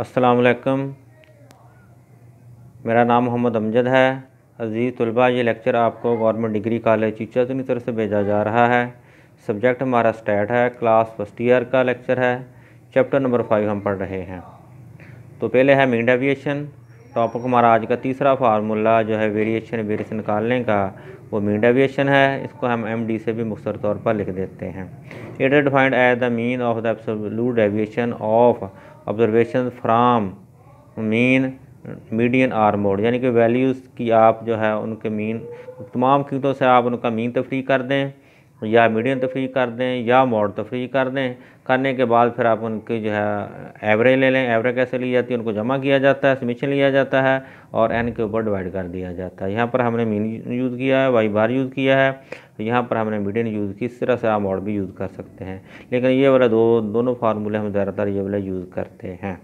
अस्सलाम मेरा नाम मोहम्मद अमजद है अजीज़ तलबा ये लेक्चर आपको गवर्नमेंट डिग्री कॉलेज टीचर्स की तरफ से भेजा जा रहा है सब्जेक्ट हमारा स्टैट है क्लास फर्स्ट ईयर का लेक्चर है चैप्टर नंबर फाइव हम पढ़ रहे हैं तो पहले है मीन डेविएशन टॉपिक हमारा आज का तीसरा फार्मूला जो है वेरिएशन वेरिएशन निकालने का वो मीन डेविएशन है इसको हम एम डी से भी मुख्तर तौर पर लिख देते हैं it is defined as the mean of the absolute deviation of observation from mean median or mode यानी कि वैल्यूज़ की आप जो है उनके मीन तमाम कीमतों से आप उनका मीन तफरी कर दें या मीडियम तफरी तो कर दें या मॉड तफरी तो कर दें करने के बाद फिर आप उनकी जो है एवरेज ले लें एवरेज कैसे ली जाती है उनको जमा किया जाता है समीशन लिया जाता है और एन के ऊपर डिवाइड कर दिया जाता है यहाँ पर हमने मीन यूज़ किया है वाई बार यूज़ किया है यहाँ पर हमने मीडियन यूज़ की इस तरह से आप मॉड भी यूज़ कर सकते हैं लेकिन ये वाला दो दोनों फार्मूले हम ज़्यादातर ये वाला यूज़ करते हैं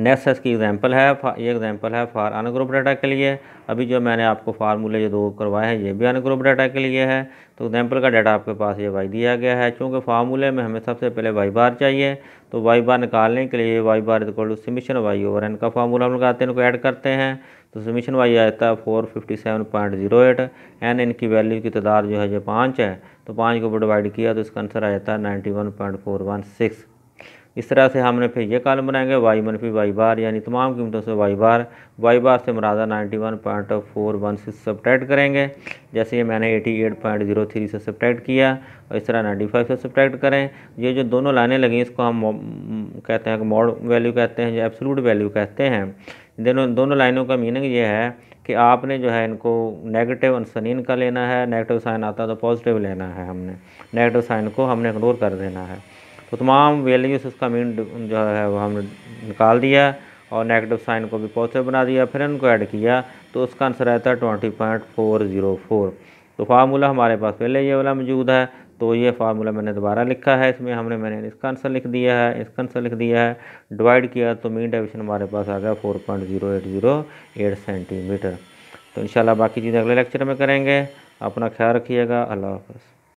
नेक्स्ट इसकी एग्जांपल है ये एग्जांपल है फॉर अनग्रुप डाटा के लिए अभी जो मैंने आपको फार्मूले जो दो करवाए हैं ये भी अनग्रुप डाटा के लिए है तो एग्जांपल का डाटा आपके पास ये वाई दिया गया है क्योंकि फार्मूले में हमें सबसे पहले वाई बार चाहिए तो वाई बार निकालने के लिए Y bar equal to summation Y over N का फार्मूला हम लगाते हैं इनको ऐड करते हैं तो सिमिशन वाई आता है four fifty seven point zero eight N इनकी वैल्यू की तदाद जो है ये पाँच है तो पाँच को डिवाइड किया तो इसका आंसर आ जाता है ninety one point four one six इस तरह से हमने फिर ये कॉलम बनाएंगे वाई मनफी वाई बार यानी तमाम कीमतों से वाई बार वाई बार से मुरादा ninety one point four one से सब्ट्रैक्ट करेंगे जैसे ये मैंने eighty eight point zero three से सब्ट्रैक्ट किया और इस तरह नाइन्टी फाइव से सब्ट्रैक्ट करें ये जो दोनों लाइनें लगी इसको हम कहते हैं मॉड वैल्यू कहते हैं या एब्सोलूट वैल्यू कहते हैं दोनों दोनों लाइनों का मीनिंग ये है कि आपने जो है इनको नेगेटिव अनसनिन का लेना है नेगेटिव साइन आता है तो पॉजिटिव लेना है हमने नेगेटिव साइन को हमने इग्नोर कर देना है तो तमाम वैल्यूज़ उसका मीन जो है वो हमने निकाल दिया और नेगेटिव साइन को भी पॉजिटिव बना दिया फिर इनको ऐड किया तो उसका आंसर रहता है twenty point four zero four तो फार्मूला हमारे पास पहले ये वाला मौजूद है तो ये फार्मूला मैंने दोबारा लिखा है इसमें हमने मैंने इसका आंसर लिख दिया है इसका आंसर लिख दिया है डिवाइड किया तो मीन डाइवेशन हमारे पास आ गया four point zero eight zero eight centimetre तो इंशाल्लाह बाकी चीज़ें अगले लेक्चर में करेंगे अपना ख्याल रखिएगा अल्लाह हाफ